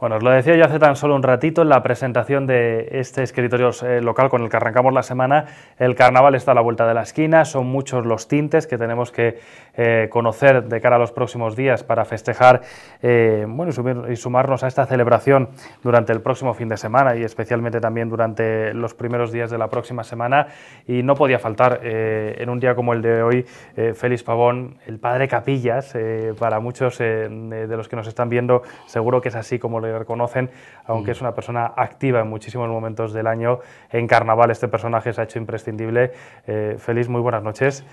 Bueno, os lo decía yo hace tan solo un ratito en la presentación de este escritorio eh, local con el que arrancamos la semana. El carnaval está a la vuelta de la esquina, son muchos los tintes que tenemos que eh, conocer de cara a los próximos días para festejar eh, bueno, y, y, sumarnos a esta celebración durante el próximo fin de semana y especialmente también durante los primeros días de la próxima semana. Y no podía faltar en un día como el de hoy, Félix Pavón, el padre Capillas, para muchos de los que nos están viendo, seguro que es así como lo reconocen, aunque mm. es una persona activa en muchísimos momentos del año. En carnaval este personaje se ha hecho imprescindible. Eh, Feliz, muy buenas noches.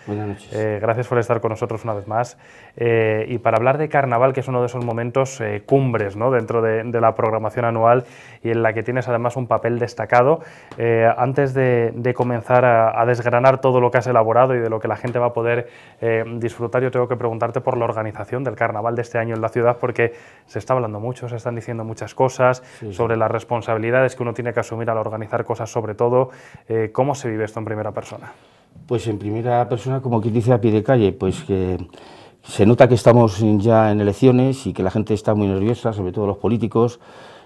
Eh, gracias por estar con nosotros una vez más. Eh, y para hablar de carnaval, que es uno de esos momentos cumbres dentro de, la programación anual y en la que tienes además un papel destacado, antes de, comenzar a, desgranar todo lo que has elaborado y de lo que la gente va a poder disfrutar, yo tengo que preguntarte por la organización del carnaval de este año en la ciudad, porque se está hablando mucho, se están diciendo muchas cosas, sobre las responsabilidades que uno tiene que asumir al organizar cosas, sobre todo. Eh, ¿Cómo se vive esto en primera persona? Pues en primera persona, como quien dice a pie de calle, pues que se nota que estamos ya en elecciones y que la gente está muy nerviosa, sobre todo los políticos,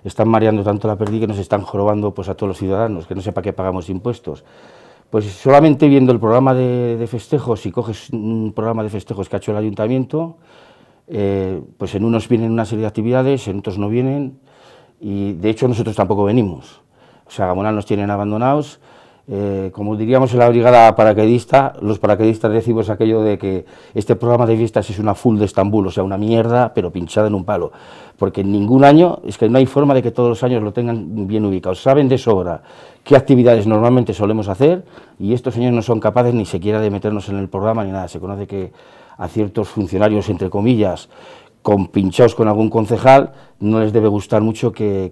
están mareando tanto la pérdida que nos están jorobando pues, a todos los ciudadanos, que no sepa qué pagamos impuestos. Pues solamente viendo el programa de, de festejos, si coges un programa de festejos que ha hecho el ayuntamiento, eh, pues en unos vienen una serie de actividades, en otros no vienen, y de hecho nosotros tampoco venimos. O sea, Gamonal nos tienen abandonados, eh, como diríamos en la brigada paraquedista, los paraquedistas decimos aquello de que este programa de vistas es una full de Estambul, o sea, una mierda, pero pinchada en un palo. Porque en ningún año, es que no hay forma de que todos los años lo tengan bien ubicado. Saben de sobra qué actividades normalmente solemos hacer y estos señores no son capaces ni siquiera de meternos en el programa ni nada. Se conoce que a ciertos funcionarios, entre comillas, con con algún concejal, no les debe gustar mucho que,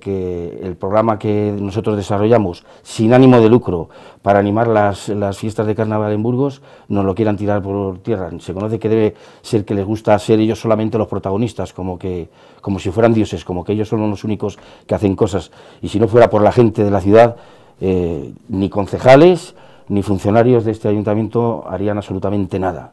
el programa que nosotros desarrollamos, sin ánimo de lucro, para animar las, fiestas de carnaval en Burgos, nos lo quieran tirar por tierra. Se conoce que debe ser que les gusta ser ellos solamente los protagonistas, como, que, como si fueran dioses, como que ellos son los únicos que hacen cosas. Y si no fuera por la gente de la ciudad, eh, ni concejales ni funcionarios de este ayuntamiento harían absolutamente nada.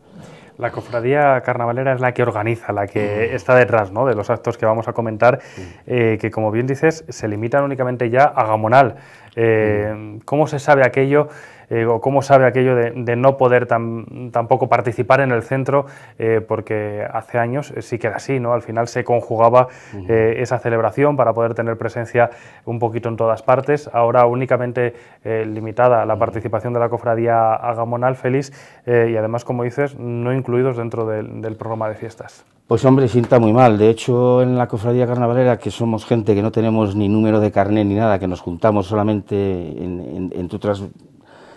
La cofradía carnavalera es la que organiza, la que mm. está detrás de los actos que vamos a comentar, mm. eh, que como bien dices, se limitan únicamente ya a Gamonal. Eh, mm. ¿Cómo se sabe aquello? Eh, cómo sabe aquello de, no poder tampoco participar en el centro, eh, porque hace años eh, sí que era así, ¿no? Al final se conjugaba esa celebración para poder tener presencia un poquito en todas partes. Ahora únicamente limitada la participación de la cofradía Agamonal Feliz y además, como dices, no incluidos dentro del programa de fiestas. Pues hombre, sienta muy mal. De hecho, en la cofradía carnavalera, que somos gente que no tenemos ni número de carné ni nada, que nos juntamos solamente, en, en, entre otras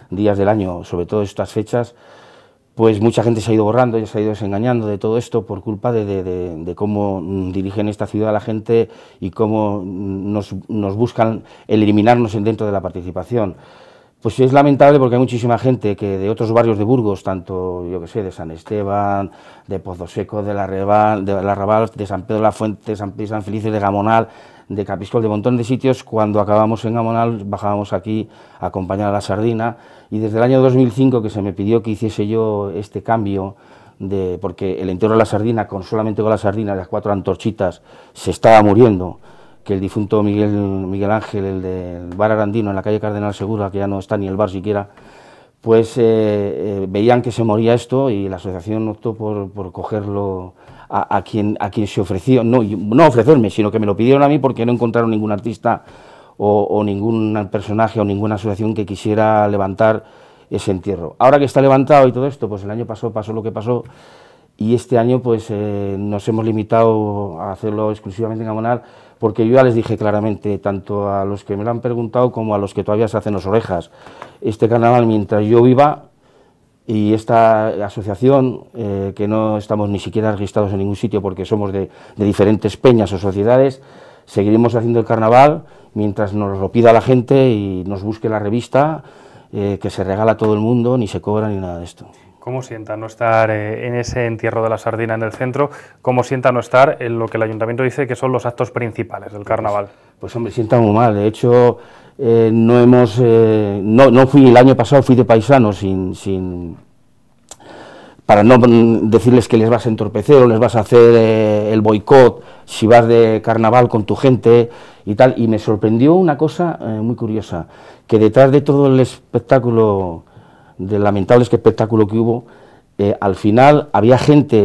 días del año, sobre todo estas fechas, pues mucha gente se ha ido borrando y se ha ido desengañando de todo esto por culpa de, cómo mm, dirigen esta ciudad a la gente y cómo mm, nos, buscan eliminarnos dentro de la participación. Pues es lamentable porque hay muchísima gente que de otros barrios de Burgos, tanto, yo que sé, de San Esteban, de Pozo Seco, de la, de la de San Pedro de la Fuente, de San Pedro San Felices, de Gamonal, de Capiscol, de montón de sitios, cuando acabamos en Amonal bajábamos aquí a acompañar a la sardina y desde el año 2005 que se me pidió que hiciese yo este cambio, de, porque el entero de la sardina, con solamente con la sardina, las cuatro antorchitas, se estaba muriendo, que el difunto Miguel, Miguel Ángel, el del bar Arandino en la calle Cardenal Segura, que ya no está ni el bar siquiera, pues eh, eh, veían que se moría esto y la asociación optó por, por cogerlo a, quien, a quien se ofreció, no, no ofrecerme, sino que me lo pidieron a mí porque no encontraron ningún artista o, ningún personaje o ninguna asociación que quisiera levantar ese entierro. Ahora que está levantado y todo esto, pues el año pasó, pasó lo que pasó y este año pues eh, nos hemos limitado a hacerlo exclusivamente en Amonar porque yo ya les dije claramente, tanto a los que me lo han preguntado como a los que todavía se hacen las orejas, este carnaval mientras yo viva y esta asociación, eh, que no estamos ni siquiera registrados en ningún sitio porque somos de, diferentes peñas o sociedades, seguiremos haciendo el carnaval mientras nos lo pida la gente y nos busque la revista, eh, que se regala a todo el mundo, ni se cobra ni nada de esto. ¿Cómo sienta no estar eh, en ese entierro de la sardina en el centro? ¿Cómo sienta no estar en lo que el ayuntamiento dice que son los actos principales del pues, carnaval? Pues, pues hombre, sienta muy mal. De hecho, eh, no hemos, eh, no, fui el año pasado, fui de paisano sin, sin, para no decirles que les vas a entorpecer o les vas a hacer eh, el boicot si vas de carnaval con tu gente y tal. Y me sorprendió una cosa muy curiosa, que detrás de todo el espectáculo, del lamentable espectáculo que hubo, al final había gente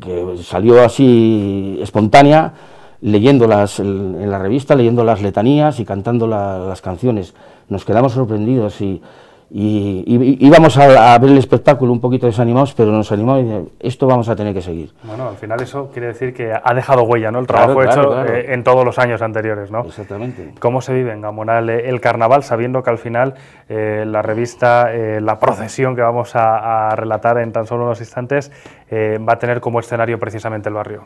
que salió así espontánea, leyendo las, en la revista, leyendo las letanías y cantando las canciones. Nos quedamos sorprendidos y, íbamos a, ver el espectáculo un poquito desanimados, pero nos animamos y esto vamos a tener que seguir. Bueno, al final eso quiere decir que ha dejado huella, ¿no? El trabajo hecho eh, en todos los años anteriores, ¿no? Exactamente. ¿Cómo se vive en Gamonal eh, el carnaval, sabiendo que al final eh, la revista, la procesión que vamos a, a, relatar en tan solo unos instantes, va a tener como escenario precisamente el barrio?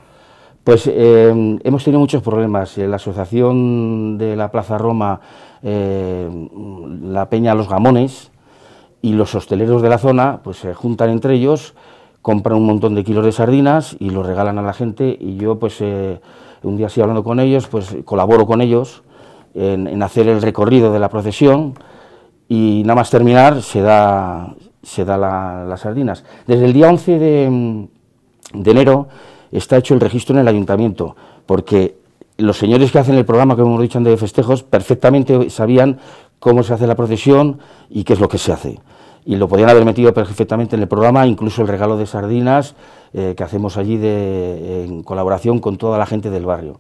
Pues em, hemos tenido muchos problemas. Eh, la asociación de la Plaza Roma, em, la Peña Los Gamones y los hosteleros de la zona, pues se juntan entre ellos, compran un montón de kilos de sardinas y los regalan a la gente. Y yo, pues eh, un día así hablando con ellos, pues colaboro con ellos en, hacer el recorrido de la procesión y nada más terminar se da, se da las sardinas. Desde el día 11 de, de enero está hecho el registro en el ayuntamiento, porque los señores que hacen el programa que hemos dicho de festejos perfectamente sabían cómo se hace la procesión y qué es lo que se hace. Y lo podían haber metido perfectamente en el programa, incluso el regalo de sardinas eh, que hacemos allí en colaboración con toda la gente del barrio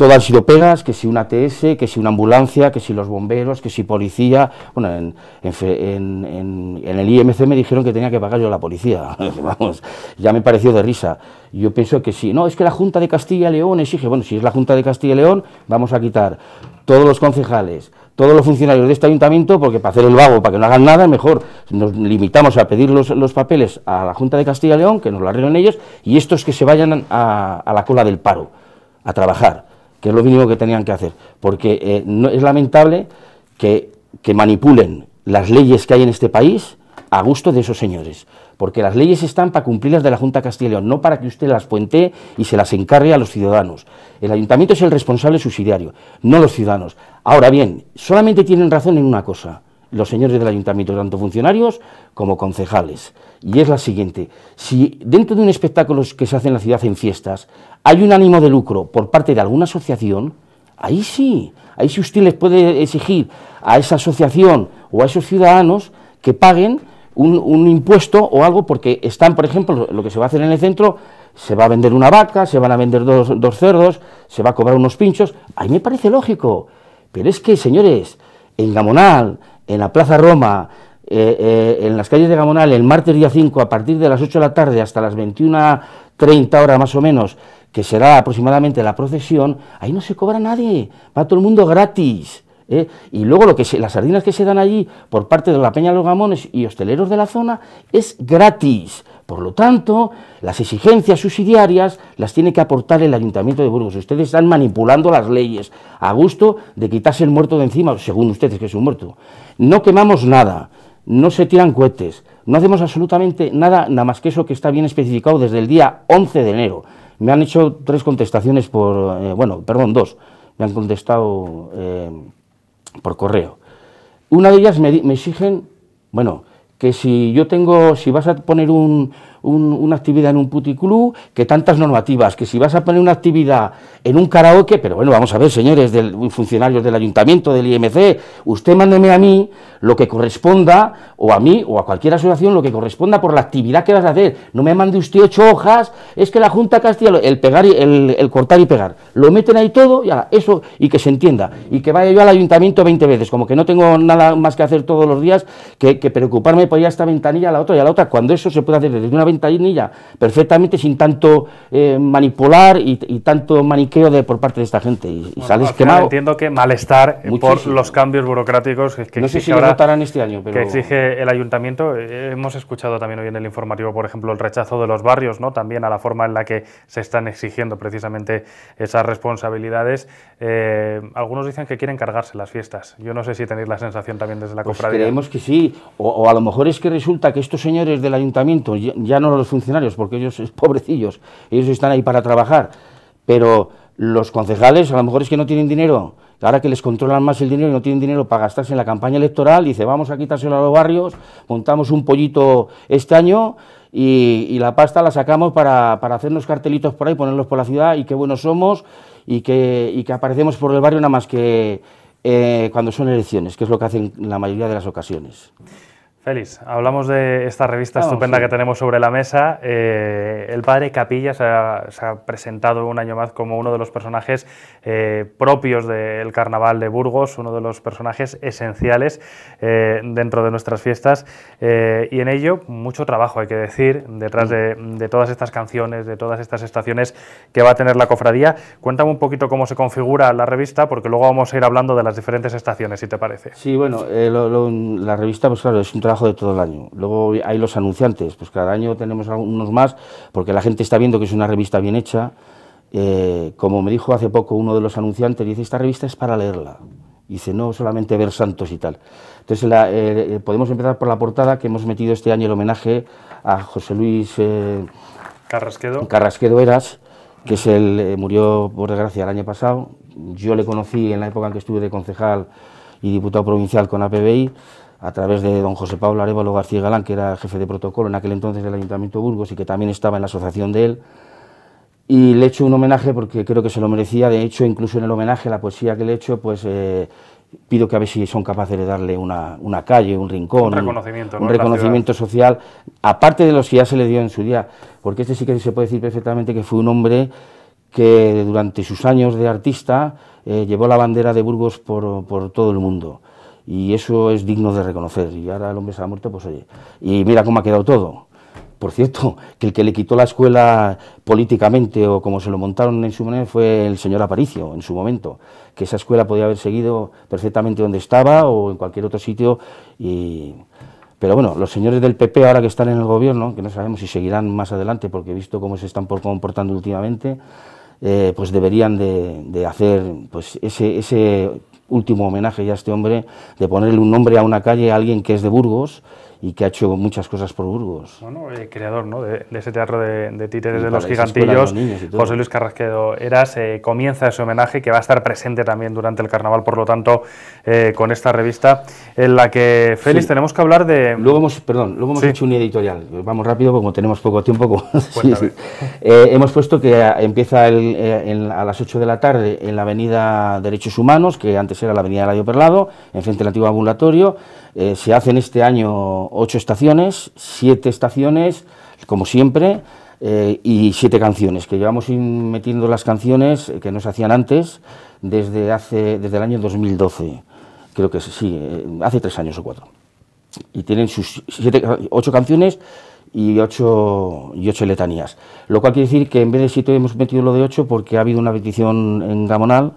todo han sido pegas, que si una TS, que si una ambulancia, que si los bomberos, que si policía. Bueno, en, el IMC me dijeron que tenía que pagar yo la policía. Vamos, ya me pareció de risa. Yo pienso que sí. No, es que la Junta de Castilla y León exige, bueno, si es la Junta de Castilla y León, vamos a quitar todos los concejales, todos los funcionarios de este ayuntamiento, porque para hacer el vago, para que no hagan nada, mejor nos limitamos a pedir los, papeles a la Junta de Castilla y León, que nos lo arreglen ellos, y estos que se vayan a, a la cola del paro, a trabajar que es lo mínimo que tenían que hacer, porque eh, es lamentable que, que manipulen las leyes que hay en este país a gusto de esos señores, porque las leyes están para cumplirlas de la Junta Castilla y León, no para que usted las puentee y se las encargue a los ciudadanos. El ayuntamiento es el responsable subsidiario, no los ciudadanos. Ahora bien, solamente tienen razón en una cosa, los señores del ayuntamiento, tanto funcionarios como concejales, y es la siguiente, si dentro de un espectáculo que se hace en la ciudad en fiestas, hay un ánimo de lucro por parte de alguna asociación, ahí sí, ahí sí usted les puede exigir a esa asociación o a esos ciudadanos que paguen un, impuesto o algo porque están, por ejemplo, lo que se va a hacer en el centro, se va a vender una vaca, se van a vender dos, cerdos, se va a cobrar unos pinchos, ahí me parece lógico, pero es que, señores, en Gamonal, en la Plaza Roma, eh, eh, en las calles de Gamonal, el martes día 5, a partir de las 8 de la tarde hasta las 21.30 horas más o menos, que será aproximadamente la procesión, ahí no se cobra nadie, va todo el mundo gratis. ¿eh? Y luego lo que las sardinas que se dan allí por parte de la Peña de los Gamones y hosteleros de la zona es gratis. Por lo tanto, las exigencias subsidiarias las tiene que aportar el Ayuntamiento de Burgos. Ustedes están manipulando las leyes a gusto de quitarse el muerto de encima, según ustedes que es un muerto. No quemamos nada, no se tiran cohetes, no hacemos absolutamente nada, nada más que eso que está bien especificado desde el día 11 de enero. Me han hecho tres contestaciones por, eh, bueno, perdón, dos, me han contestado eh, por correo. Una de ellas me, me, exigen, bueno, que si yo tengo, si vas a poner un, una actividad en un puticlub, que tantas normativas, que si vas a poner una actividad en un karaoke, pero bueno, vamos a ver, señores, del, funcionarios del ayuntamiento, del IMC, usted mándeme a mí lo que corresponda, o a mí, o a cualquier asociación, lo que corresponda por la actividad que vas a hacer. No me mande usted ocho hojas, es que la Junta Castilla, el pegar el, cortar y pegar, lo meten ahí todo y eso, y que se entienda, y que vaya yo al ayuntamiento 20 veces, como que no tengo nada más que hacer todos los días que, preocuparme por ir a esta ventanilla, a la otra y a la otra, cuando eso se puede hacer desde una perfectamente sin tanto eh, manipular y, tanto maniqueo de, por parte de esta gente. Y, sales quemado. Entiendo que malestar eh, por los cambios burocráticos que, exige el ayuntamiento. Eh, hemos escuchado también hoy en el informativo, por ejemplo, el rechazo de los barrios, no, también a la forma en la que se están exigiendo precisamente esas responsabilidades. algunos dicen que quieren cargarse las fiestas. Yo no sé si tenéis la sensación también desde la pues Creemos que sí, o, a lo mejor es que resulta que estos señores del ayuntamiento ya no los funcionarios, porque ellos, es pobrecillos, ellos están ahí para trabajar, pero los concejales a lo mejor es que no tienen dinero, ahora que les controlan más el dinero y no tienen dinero para gastarse en la campaña electoral, dice, vamos a quitárselo a los barrios, montamos un pollito este año y, la pasta la sacamos para, para, hacernos cartelitos por ahí, ponerlos por la ciudad y qué buenos somos y que, y que aparecemos por el barrio nada más que eh, cuando son elecciones, que es lo que hacen la mayoría de las ocasiones. Félix, hablamos de esta revista estupenda que tenemos sobre la mesa. Eh, el padre Capilla se ha, presentado un año más como uno de los personajes eh, propios del Carnaval de Burgos, uno de los personajes esenciales eh, dentro de nuestras fiestas. y en ello, mucho trabajo, hay que decir, detrás de, todas estas canciones, de todas estas estaciones que va a tener la cofradía. Cuéntame un poquito cómo se configura la revista, porque luego vamos a ir hablando de las diferentes estaciones, si te parece. Sí, bueno, la revista, pues claro, es un trabajo de todo el año. Luego hay los anunciantes, pues cada año tenemos algunos más, porque la gente está viendo que es una revista bien hecha. Eh, como me dijo hace poco uno de los anunciantes, dice, esta revista es para leerla. Dice, no solamente ver santos y tal. Entonces eh, eh, podemos empezar por la portada que hemos metido este año el homenaje a José Luis Carrasquedo. Carrasquedo Eras, que es el, murió por desgracia el año pasado. Yo le conocí en la época en que estuve de concejal y diputado provincial con APBI a través de don José Pablo Arevalo García Galán, que era jefe de protocolo en aquel entonces del Ayuntamiento de Burgos y que también estaba en la asociación de él. Y le he hecho un homenaje porque creo que se lo merecía, de hecho, incluso en el homenaje, la poesía que le he hecho, pues eh, pido que a ver si son capaces de darle una, calle, un rincón, un reconocimiento, reconocimiento social, aparte de los que ya se le dio en su día, porque este sí que se puede decir perfectamente que fue un hombre que durante sus años de artista eh, llevó la bandera de Burgos por, por todo el mundo y eso es digno de reconocer. Y ahora el hombre se ha muerto, pues oye, y mira cómo ha quedado todo. Por cierto, que el que le quitó la escuela políticamente o como se lo montaron en su manera fue el señor Aparicio en su momento, que esa escuela podía haber seguido perfectamente donde estaba o en cualquier otro sitio. Y... Pero bueno, los señores del PP ahora que están en el gobierno, que no sabemos si seguirán más adelante porque he visto cómo se están comportando últimamente, eh, pues deberían de, hacer pues ese, ese último homenaje ya a este hombre, de ponerle un nombre a una calle a alguien que es de Burgos y que ha hecho muchas cosas por Burgos. Bueno, el eh, creador de, ese teatro de, títeres de los gigantillos, José Luis Carrasquedo Eras, eh, comienza ese homenaje que va a estar presente también durante el carnaval, por lo tanto, eh, con esta revista en la que, Félix, tenemos que hablar de... Luego hemos, perdón, luego hemos hecho un editorial, vamos rápido como tenemos poco tiempo. hemos puesto que empieza a las 8 de la tarde en la avenida Derechos Humanos, que antes era la avenida Radio Perlado, enfrente del antiguo ambulatorio. Eh, se hacen este año ocho estaciones, siete estaciones, como siempre, eh, y siete canciones, que llevamos metiendo las canciones eh, que nos hacían antes desde, hace, desde el año 2012, creo que sí, hace tres años o cuatro. Y tienen sus ocho canciones y ocho, y ocho letanías. Lo cual quiere decir que en vez de siete hemos metido lo de ocho porque ha habido una petición en Gamonal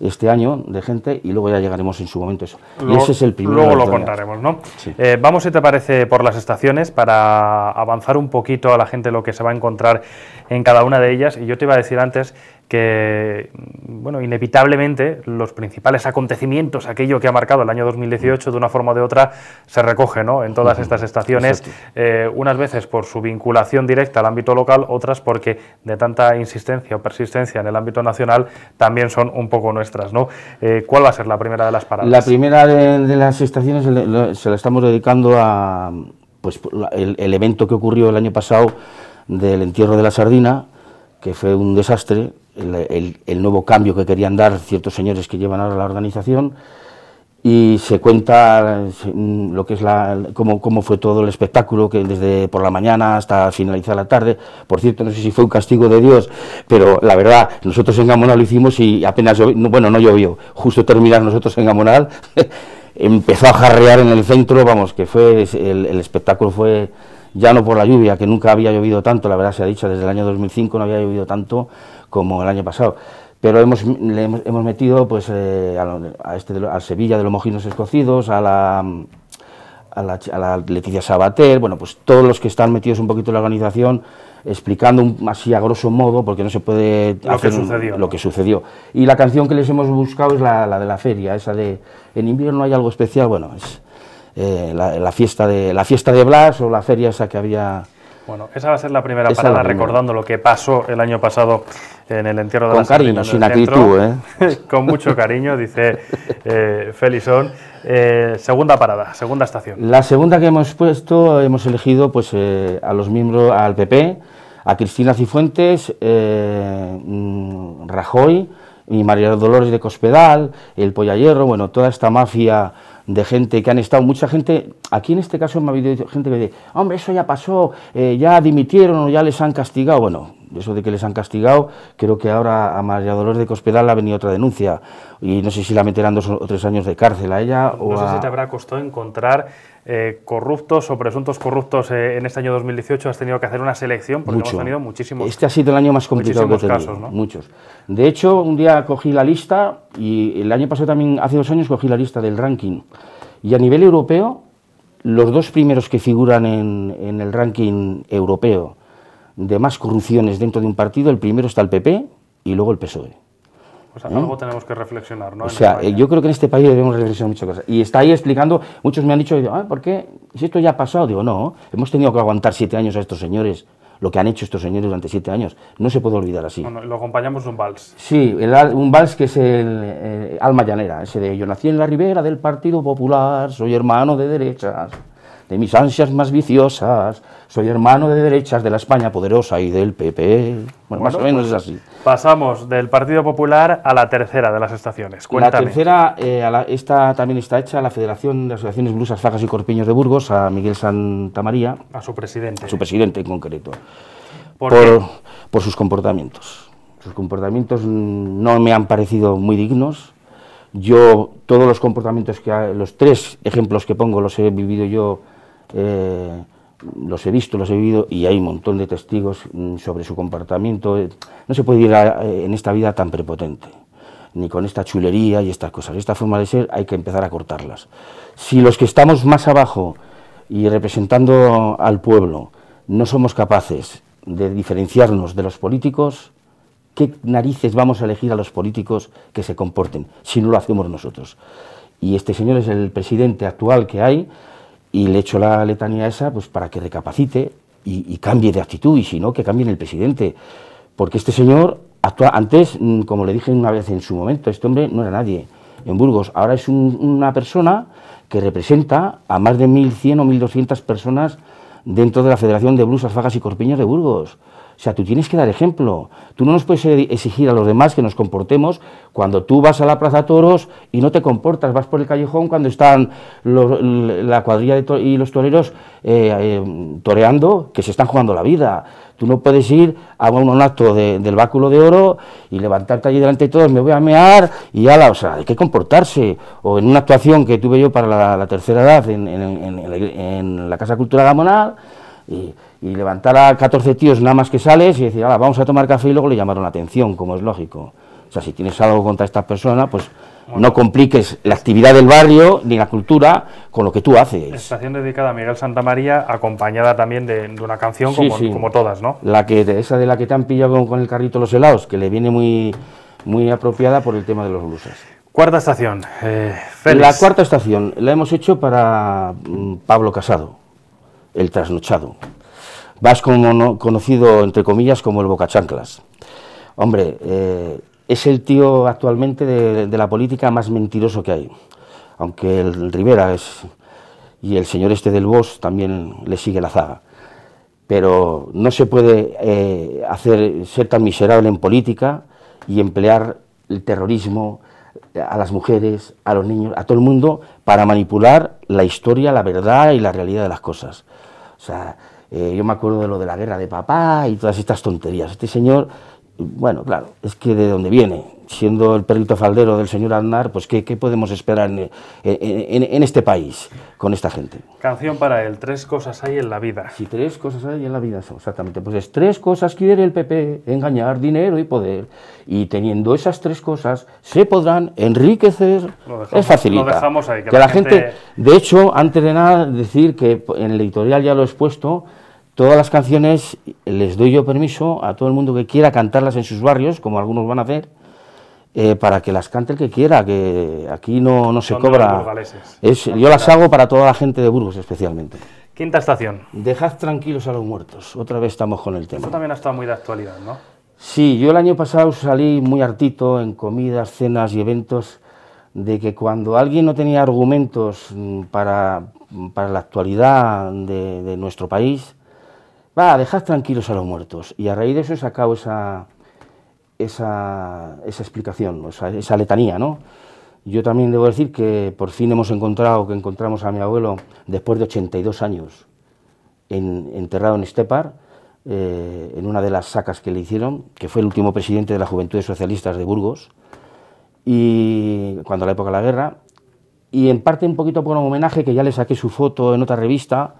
este año de gente y luego ya llegaremos en su momento eso. y ese es el primero. Luego lo contaremos, ¿no? Eh, vamos, si te parece, por las estaciones para avanzar un poquito a la gente lo que se va a encontrar en cada una de ellas. Y yo te iba a decir antes que, bueno, inevitablemente los principales acontecimientos, aquello que ha marcado el año 2018 de una forma u de otra, se recoge ¿no? en todas estas estaciones, eh, unas veces por su vinculación directa al ámbito local, otras porque de tanta insistencia o persistencia en el ámbito nacional también son un poco nuestras. ¿no? Eh, ¿Cuál va a ser la primera de las paradas? La primera de, las estaciones se la estamos dedicando a pues, el evento que ocurrió el año pasado del entierro de la sardina, que fue un desastre, el, nuevo cambio que querían dar ciertos señores que llevan ahora la organización y se cuenta mm, lo que es la cómo, cómo fue todo el espectáculo que desde por la mañana hasta finalizar la tarde por cierto no sé si fue un castigo de Dios pero la verdad nosotros en Gamonal lo hicimos y apenas bueno no llovió justo terminar nosotros en Gamonal empezó a jarrear en el centro vamos que fue el, el espectáculo fue ya no por la lluvia, que nunca había llovido tanto, la verdad se ha dicho, desde el año 2005 no había llovido tanto como el año pasado. Pero hemos, metido pues, eh, a, este, al Sevilla de los Mojinos Escocidos, a la, la, Leticia Sabater, bueno, pues todos los que están metidos un poquito en la organización, explicando un, así a grosso modo, porque no se puede lo hacer lo que sucedió. Y la canción que les hemos buscado es la, la de la feria, esa de En invierno hay algo especial, bueno, es eh, la, fiesta de, la fiesta de Blas o la feria esa que había... Bueno, esa va a ser la primera parada, recordando lo que pasó el año pasado en el entierro de con cariño, sin actitud ¿eh? con mucho cariño, dice eh, eh, segunda parada, segunda estación. La segunda que hemos puesto, hemos elegido pues a los miembros, al PP, a Cristina Cifuentes, mm, Rajoy y María Dolores de Cospedal, el Hierro, bueno, toda esta mafia de gente que han estado, mucha gente, aquí en este caso me ha habido gente que dice, hombre, eso ya pasó, eh, ya dimitieron o ya les han castigado, bueno, eso de que les han castigado, creo que ahora a María Dolores de Cospedal ha venido otra denuncia y no sé si la meterán dos o tres años de cárcel a ella. O no sé si te habrá costado encontrar eh, corruptos o presuntos corruptos eh, en este año 2018. Has tenido que hacer una selección porque Mucho. hemos tenido muchísimos. Este ha sido el año más complicado que he tenido, casos, muchos. De hecho, un día cogí la lista y el año pasado también, hace dos años, cogí la lista del ranking. Y a nivel europeo, los dos primeros que figuran en, en el ranking europeo de más corrupciones dentro de un partido, el primero está el PP y luego el PSOE. O sea, algo tenemos que reflexionar, ¿no? O sea, yo creo que en este país debemos reflexionar muchas cosas. Y está ahí explicando, muchos me han dicho, ah, ¿por qué? Si esto ya ha pasado, digo, no, hemos tenido que aguantar siete años a estos señores, lo que han hecho estos señores durante siete años. No se puede olvidar así. lo acompañamos de un vals. Sí, el, un vals que es el eh, Alma Llanera, ese de yo nací en la ribera del Partido Popular, soy hermano de derechas de mis ansias más viciosas, soy hermano de derechas de la España poderosa y del PP. E. Bueno, más o menos pues es así. Pasamos del Partido Popular a la tercera de las estaciones. Cuéntame. Eh, la tercera, esta también está hecha la Federación de Asociaciones Blusas, Fajas y Corpiños de Burgos, a Miguel Santamaría. A su presidente. A su presidente en concreto. ¿Por, por sus comportamientos. Sus comportamientos no me han parecido muy dignos. Yo, todos los comportamientos que, los tres ejemplos que pongo los he vivido yo eh, los he visto, los he vivido y hay un montón de testigos mm, sobre su comportamiento. Eh, no se puede ir eh, en esta vida tan prepotente, ni con esta chulería y estas cosas. Esta forma de ser hay que empezar a cortarlas. Si los que estamos más abajo y representando al pueblo no somos capaces de diferenciarnos de los políticos, ¿qué narices vamos a elegir a los políticos que se comporten si no lo hacemos nosotros? Y este señor es el presidente actual que hay y le echo la letanía esa pues para que recapacite y, cambie de actitud y si no que cambie el presidente porque este señor actúa antes mm, como le dije una vez en su momento este hombre no era nadie en Burgos ahora es una persona que representa a más de 1.100 o 1.200 personas dentro de la Federación de Blusas, Fagas y Corpiños de Burgos. O sea, tú tienes que dar ejemplo. Tú no nos puedes e-, exigir a los demás que nos comportemos cuando tú vas a la Plaza Toros y no te comportas, vas por el callejón cuando están la cuadrilla y los toreros eh, eh, toreando, que se están jugando la vida. Tú no puedes ir a un acto del báculo de oro y levantarte allí delante de todos, me voy a mear y ala, o sea, hay que comportarse. O en una actuación que tuve yo para la, tercera edad en, la Casa Cultural Gamonal, y y levantar a 14 tíos nada más que sales y decir, ahora vamos a tomar café y luego le llamaron la atención, como es lógico. O sea, si tienes algo contra esta persona pues no compliques la actividad del barrio ni la cultura con lo que tú haces. Estación dedicada a Miguel santa maría acompañada también de, una canción como, todas, ¿no? La que, esa de la que te han pillado con, el carrito los helados, que le viene muy, muy apropiada por el tema de los blusas. Cuarta estación, eh, La cuarta estación la hemos hecho para mm, Pablo Casado, el trasnochado vas conocido entre comillas como el Bocachanclas. Hombre, eh, es el tío actualmente de, la política más mentiroso que hay, aunque el Rivera es, y el señor este del Bosch también le sigue la zaga. Pero no se puede eh, hacer, ser tan miserable en política y emplear el terrorismo a las mujeres, a los niños, a todo el mundo para manipular la historia, la verdad y la realidad de las cosas. O sea, eh, yo me acuerdo de lo de la guerra de papá y todas estas tonterías. Este señor, bueno, claro, es que de dónde viene, siendo el perrito faldero del señor Aznar, pues ¿qué, podemos esperar en, este país con esta gente? Canción para él, tres cosas hay en la vida. Sí, tres cosas hay en la vida, exactamente. Pues es tres cosas quiere el PP, engañar, dinero y poder. Y teniendo esas tres cosas, se podrán enriquecer, es facilita. Lo dejamos ahí, que, gente... De hecho, antes de nada, decir que en el editorial ya lo he expuesto, todas las canciones les doy yo permiso a todo el mundo que quiera cantarlas en sus barrios, como algunos van a hacer, eh, para que las cante el que quiera, que aquí no, no se cobra. Es, yo las hago para toda la gente de Burgos especialmente. Quinta estación. Dejad tranquilos a los muertos. Otra vez estamos con el tema. Eso también ha estado muy de actualidad, ¿no? Sí, yo el año pasado salí muy hartito en comidas, cenas y eventos de que cuando alguien no tenía argumentos mm, para, mm, para la actualidad de, de nuestro país, va, dejad tranquilos a los muertos. Y a raíz de eso he sacado esa, esa, esa explicación, esa, letanía, ¿no? Yo también debo decir que por fin hemos encontrado, que encontramos a mi abuelo después de 82 años enterrado en Estepar, eh, en una de las sacas que le hicieron, que fue el último presidente de la Juventud Socialistas de Burgos, y cuando la época de la guerra, y en parte un poquito por un homenaje que ya le saqué su foto en otra revista,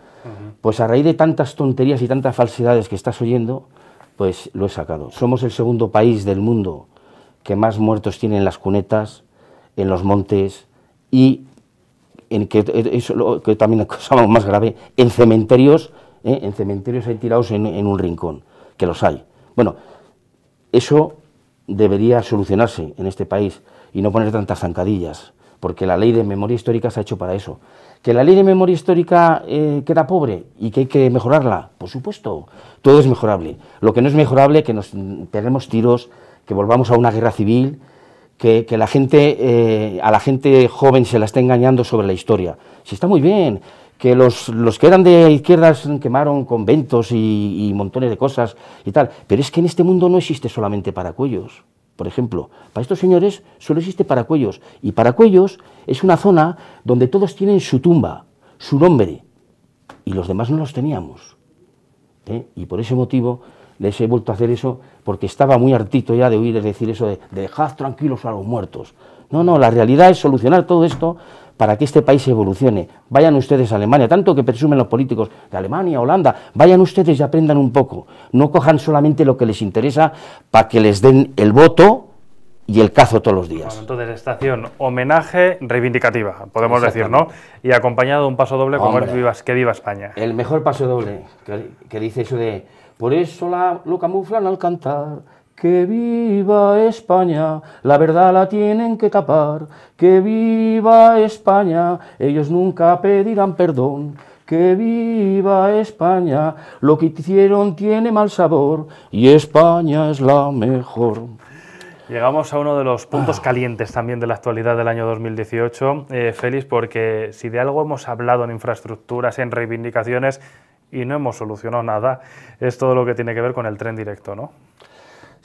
pues a raíz de tantas tonterías y tantas falsedades que estás oyendo, pues lo he sacado. Somos el segundo país del mundo que más muertos tiene en las cunetas, en los montes y en que eso también es cosa más grave, en cementerios, ¿eh? en cementerios hay tirados en, un rincón, que los hay. Bueno, eso debería solucionarse en este país y no poner tantas zancadillas, porque la ley de memoria histórica se ha hecho para eso. ¿Que la ley de memoria histórica eh, queda pobre y que hay que mejorarla? Por supuesto, todo es mejorable. Lo que no es mejorable es que nos mm, tenemos tiros, que volvamos a una guerra civil, que, la gente, eh, a la gente joven se la está engañando sobre la historia. Si está muy bien, que los, que eran de izquierdas quemaron conventos y, montones de cosas y tal, pero es que en este mundo no existe solamente paracuellos por ejemplo. Para estos señores solo existe Paracuellos, y Paracuellos es una zona donde todos tienen su tumba, su nombre, y los demás no los teníamos. ¿eh? Y por ese motivo les he vuelto a hacer eso, porque estaba muy hartito ya de oírles decir eso de, de dejad tranquilos a los muertos. No, no, la realidad es solucionar todo esto para que este país evolucione. Vayan ustedes a Alemania, tanto que presumen los políticos de Alemania, Holanda, vayan ustedes y aprendan un poco. No cojan solamente lo que les interesa para que les den el voto y el cazo todos los días. Bueno, entonces, estación homenaje reivindicativa, podemos decir, ¿no? Y acompañado de un paso doble que viva España. El mejor paso doble, que, dice eso de, por eso la, lo camuflan al cantar que viva España, la verdad la tienen que tapar. Que viva España, ellos nunca pedirán perdón. Que viva España, lo que hicieron tiene mal sabor y España es la mejor. Llegamos a uno de los puntos ah. calientes también de la actualidad del año 2018, eh, Félix, porque si de algo hemos hablado en infraestructuras, en reivindicaciones y no hemos solucionado nada, es todo lo que tiene que ver con el tren directo, ¿no?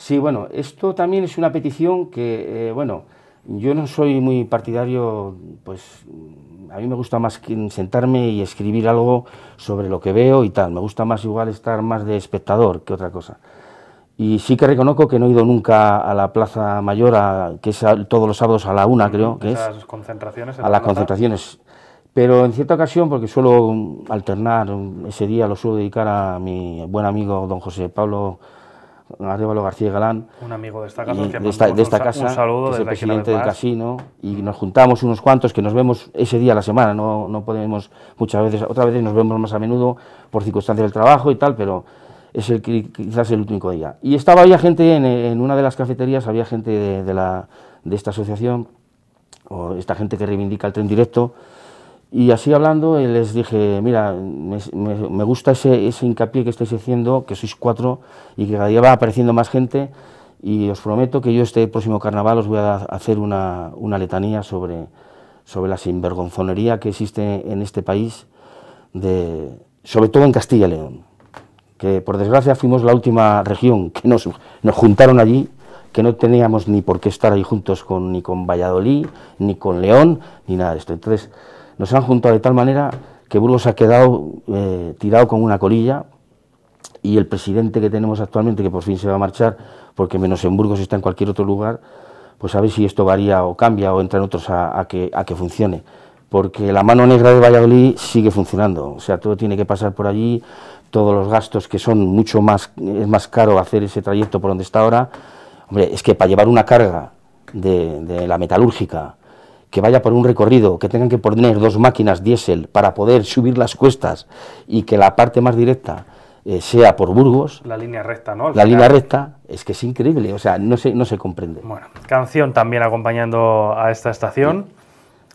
Sí, bueno, esto también es una petición que, eh, bueno, yo no soy muy partidario, pues a mí me gusta más sentarme y escribir algo sobre lo que veo y tal. Me gusta más igual estar más de espectador que otra cosa. Y sí que reconozco que no he ido nunca a la Plaza Mayor, a, que es todos los sábados a la una, creo que es. A las concentraciones. A las concentraciones. Pero en cierta ocasión, porque suelo alternar, mm, ese día lo suelo dedicar a mi buen amigo don José Pablo Arevalo García Galán. Un amigo de esta casa. Que un saludo del el presidente del casino. Y nos juntamos unos cuantos que nos vemos ese día a la semana. No, no podemos muchas veces, otra veces nos vemos más a menudo por circunstancias del trabajo y tal, pero es el, quizás el único día. Y estaba, había gente en, en una de las cafeterías, había gente de, de, la, de esta asociación, o esta gente que reivindica el tren directo, y así hablando, eh, les dije, mira, me, gusta ese, ese, hincapié que estáis haciendo, que sois cuatro y que cada día va apareciendo más gente y os prometo que yo este próximo carnaval os voy a hacer una, una letanía sobre, sobre la sinvergonzonería que existe en este país, de, sobre todo en Castilla y León, que por desgracia fuimos la última región que nos, nos juntaron allí que no teníamos ni por qué estar ahí juntos con, ni con Valladolid, ni con León, ni nada de esto. Entonces, nos han juntado de tal manera que Burgos ha quedado eh, tirado con una colilla y el presidente que tenemos actualmente, que por fin se va a marchar, porque menos en Burgos está en cualquier otro lugar, pues a ver si esto varía o cambia o entran otros a, que, a que funcione. Porque la mano negra de Valladolid sigue funcionando, o sea, todo tiene que pasar por allí, todos los gastos que son mucho más, es más caro hacer ese trayecto por donde está ahora. Hombre, es que para llevar una carga de la metalúrgica, que vaya por un recorrido, que tengan que poner dos máquinas diésel para poder subir las cuestas y que la parte más directa eh, sea por Burgos. La línea recta, ¿no? la línea recta es que es increíble, o sea, no se, no se comprende. Bueno, canción también acompañando a esta estación.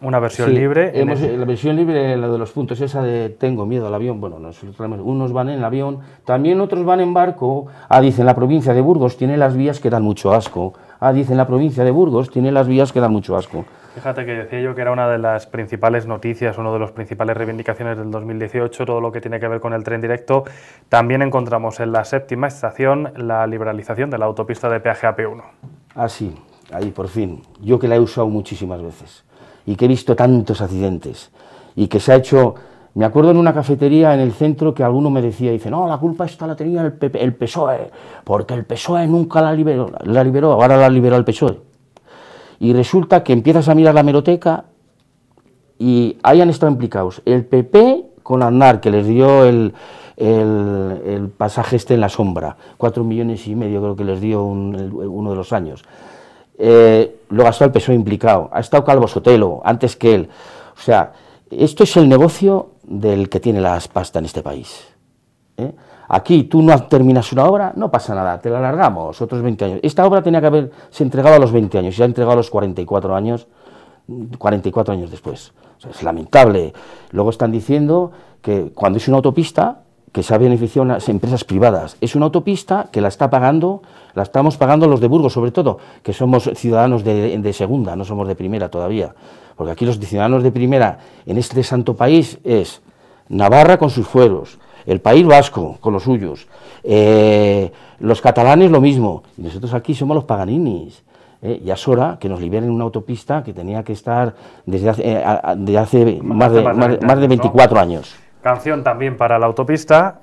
Una versión libre. Eh, la versión libre, la de los puntos, esa de tengo miedo al avión. Bueno, nosotros, unos van en avión, también otros van en barco. Ah, dicen, la provincia de Burgos tiene las vías que dan mucho asco. Ah, dicen, la provincia de Burgos tiene las vías que dan mucho asco. Fíjate que decía yo que era una de las principales noticias, una de las principales reivindicaciones del 2018, todo lo que tiene que ver con el tren directo. También encontramos en la séptima estación la liberalización de la autopista de peaje AP1. Ah, sí, ahí por fin. Yo que la he usado muchísimas veces y que he visto tantos accidentes y que se ha hecho... Me acuerdo en una cafetería en el centro que alguno me decía, dice, no, la culpa esta la tenía el, el PSOE, porque el PSOE nunca la liberó, la liberó, ahora la liberó el PSOE. Y resulta que empiezas a mirar la meroteca y hayan estado implicados el PP con Aznar, que les dio el, el, pasaje este en la sombra, cuatro millones y medio creo que les dio uno de los años. Eh, lo gastó el PSOE implicado, ha estado Calvo Sotelo antes que él. O sea, esto es el negocio del que tiene las pastas en este país. ¿eh? Aquí tú no terminas una obra, no pasa nada, te la alargamos, otros 20 años. Esta obra tenía que haberse entregado a los 20 años, se ha entregado a los 44 años, 44 años después. es lamentable. Luego están diciendo que cuando es una autopista, que se ha beneficiado en las empresas privadas. Es una autopista que la está pagando, la estamos pagando los de Burgos, sobre todo, que somos ciudadanos de, de segunda, no somos de primera todavía. Porque aquí los ciudadanos de primera en este santo país es Navarra con sus fueros, el País Vasco con los suyos, eh, los catalanes lo mismo, y nosotros aquí somos los paganinis. ¿eh? ya es hora que nos liberen una autopista que tenía que estar desde hace, eh, más, de, 24 años. Canción también para la autopista,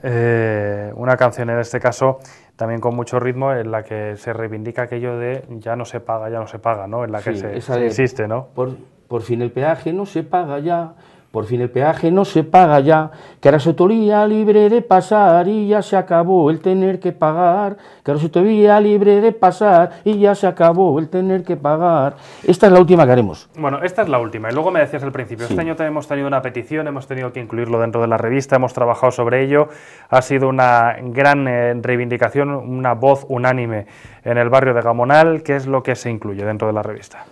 una canción en este caso también con mucho ritmo en la que se reivindica aquello de ya no se paga, ya no se paga, ¿no? En la que se, existe, ¿no? Por, por fin el peaje no se paga ya, por fin el peaje no se paga ya, que ahora es libre de pasar y ya se acabó el tener que pagar. Que ahora es libre de pasar y ya se acabó el tener que pagar. Esta es la última que haremos. Bueno, esta es la última. Y luego me decías al principio, este año hemos tenido una petición, hemos tenido que incluirlo dentro de la revista, hemos trabajado sobre ello. Ha sido una gran eh, reivindicación, una voz unánime en el barrio de Gamonal. ¿Qué es lo que se incluye dentro de la revista?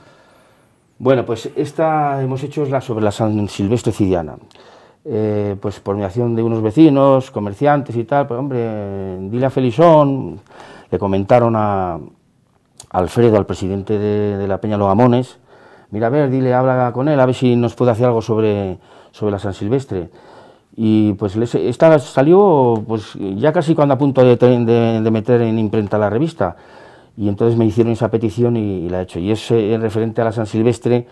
Bueno, pues esta hemos hecho es la sobre la San Silvestre Cidiana. Eh, pues por mediación de unos vecinos, comerciantes y tal, pues hombre, dile a Felizón, le comentaron a, Alfredo, al presidente de, la Peña Logamones, mira, a ver, dile, habla con él, a ver si nos puede hacer algo sobre, la San Silvestre. Y pues esta salió pues ya casi cuando a punto de meter en imprenta la revista y entonces me hicieron esa petición y, la he hecho. Y es eh, referente a la San Silvestre,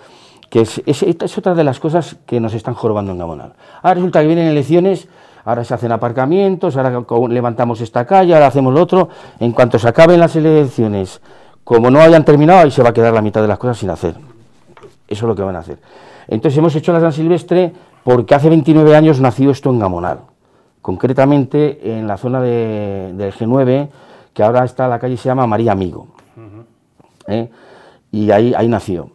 que es, es, otra de las cosas que nos están jorobando en Gamonal. Ahora resulta que vienen elecciones, ahora se hacen aparcamientos, ahora levantamos esta calle, ahora hacemos lo otro. En cuanto se acaben las elecciones, como no hayan terminado, ahí se va a quedar la mitad de las cosas sin hacer. Eso es lo que van a hacer. Entonces hemos hecho la San Silvestre porque hace 29 años nació esto en Gamonal, concretamente en la zona de, del G9 que ahora está la calle, se llama María Amigo. ¿eh? Y ahí, ahí nació.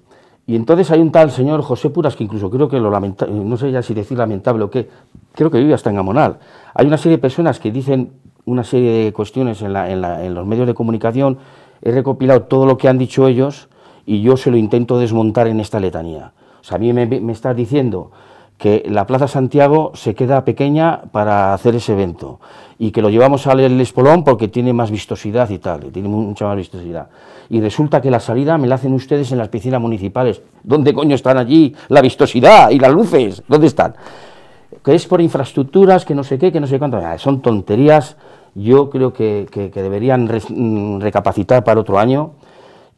Y entonces hay un tal señor José Puras, que incluso creo que lo lamentable... no sé ya si decir lamentable o qué, creo que vive hasta en Amonal. Hay una serie de personas que dicen una serie de cuestiones en, los medios de comunicación, he recopilado todo lo que han dicho ellos y yo se lo intento desmontar en esta letanía. O sea, a mí me, me estás diciendo que la Plaza Santiago se queda pequeña para hacer ese evento y que lo llevamos al El Espolón porque tiene más vistosidad y tal, tiene mucha más vistosidad. Y resulta que la salida me la hacen ustedes en las piscinas municipales. ¿Dónde coño están allí la vistosidad y las luces? ¿Dónde están? Que es por infraestructuras, que no sé qué, que no sé cuánto. Ah, son tonterías, yo creo que, deberían mm, recapacitar para otro año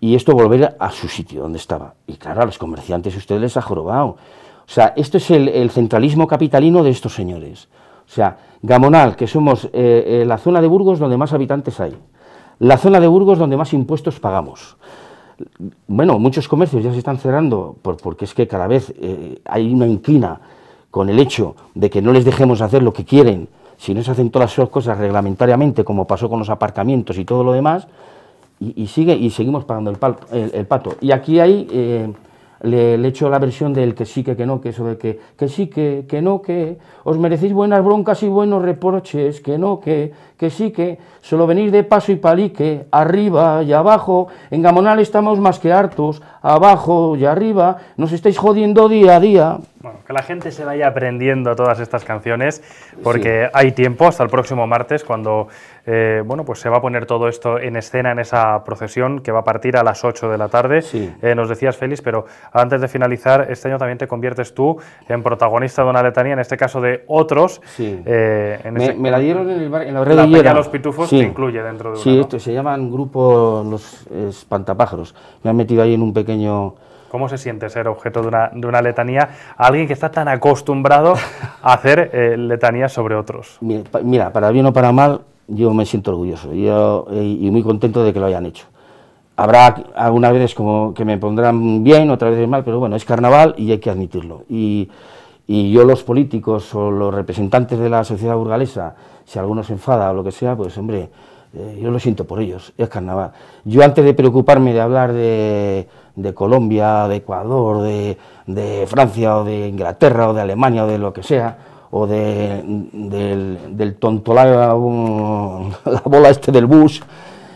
y esto volver a su sitio donde estaba. Y claro, a los comerciantes ustedes les ha jorobado o sea, esto es el, centralismo capitalino de estos señores. O sea, Gamonal, que somos eh, eh, la zona de Burgos donde más habitantes hay, la zona de Burgos donde más impuestos pagamos. Bueno, muchos comercios ya se están cerrando porque es que cada vez eh, hay una inclina con el hecho de que no les dejemos hacer lo que quieren, si no se hacen todas las cosas reglamentariamente, como pasó con los aparcamientos y todo lo demás, y, sigue y seguimos pagando el, pato. Y aquí hay le, echo la versión del que sí, que, que no, que sobre que, que sí, que, que no, que os merecéis buenas broncas y buenos reproches, que no, que, que sí, que solo venís de paso y palique, arriba y abajo, en Gamonal estamos más que hartos, abajo y arriba, nos estáis jodiendo día a día que la gente se vaya aprendiendo todas estas canciones, porque hay tiempo hasta el próximo martes cuando eh, bueno, pues se va a poner todo esto en escena en esa procesión que va a partir a las 8 de la tarde. Eh, nos decías, Félix, pero antes de finalizar, este año también te conviertes tú en protagonista de una letanía, en este caso de otros. Eh, me, la dieron en, el la red de Los Pitufos que incluye dentro de una, Sí, esto se llaman grupo Los Espantapájaros. Me han metido ahí en un pequeño ¿Cómo se siente ser objeto de una, letanía a alguien que está tan acostumbrado a hacer eh, letanías sobre otros? Mira, para bien o para mal, yo me siento orgulloso eh, y muy contento de que lo hayan hecho. Habrá algunas veces como que me pondrán bien, otras veces mal, pero bueno, es carnaval y hay que admitirlo. Y, yo los políticos o los representantes de la sociedad burgalesa, si alguno se enfada o lo que sea, pues hombre, eh, yo lo siento por ellos, es carnaval. Yo antes de preocuparme de hablar de de Colombia, de Ecuador, de, de, Francia o de Inglaterra o de Alemania o de lo que sea, o de, del, del la bola este del bus,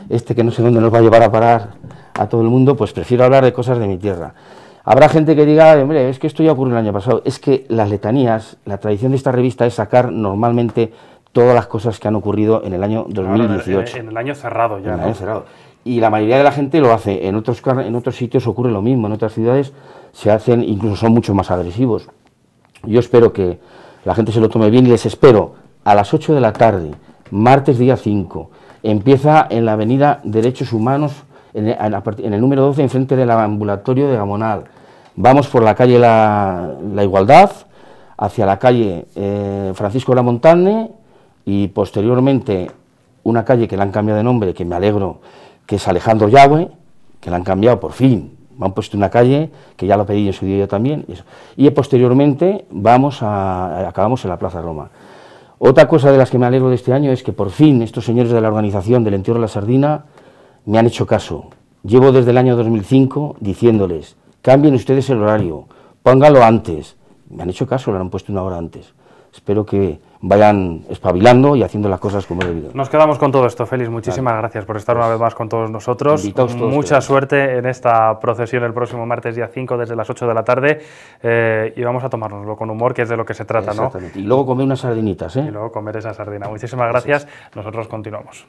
este que no sé dónde nos va a llevar a parar a todo el mundo, pues prefiero hablar de cosas de mi tierra. Habrá gente que diga, hombre, es que esto ya ocurrió el año pasado. Es que las letanías, la tradición de esta revista es sacar normalmente todas las cosas que han ocurrido en el año 2018. en, el, año cerrado ya. cerrado y la mayoría de la gente lo hace. En otros, en otros sitios ocurre lo mismo, en otras ciudades se hacen, incluso son mucho más agresivos. Yo espero que la gente se lo tome bien y les espero a las 8 de la tarde, martes día 5. Empieza en la avenida Derechos Humanos, en el, número 12, enfrente del ambulatorio de Gamonal. Vamos por la calle La, Igualdad, hacia la calle eh, Francisco de la Montagne y posteriormente una calle que la han cambiado de nombre, que me alegro que es Alejandro Yagüe, que la han cambiado por fin. Me han puesto una calle, que ya lo pedí en su día yo también. Y posteriormente vamos a, acabamos en la Plaza Roma. Otra cosa de las que me alegro de este año es que por fin estos señores de la organización del entierro de la sardina me han hecho caso. Llevo desde el año 2005 diciéndoles, cambien ustedes el horario, póngalo antes. Me han hecho caso, lo han puesto una hora antes. Espero que vayan espabilando y haciendo las cosas como debido. Nos quedamos con todo esto, Félix. Muchísimas gracias por estar una pues vez más con todos nosotros. Mucha suerte en esta procesión el próximo martes día 5 desde las 8 de la tarde eh, y vamos a tomárnoslo con humor, que es de lo que se trata. ¿no? Y luego comer unas sardinitas. ¿eh? Y luego comer esa sardina. Muchísimas gracias. Nosotros continuamos.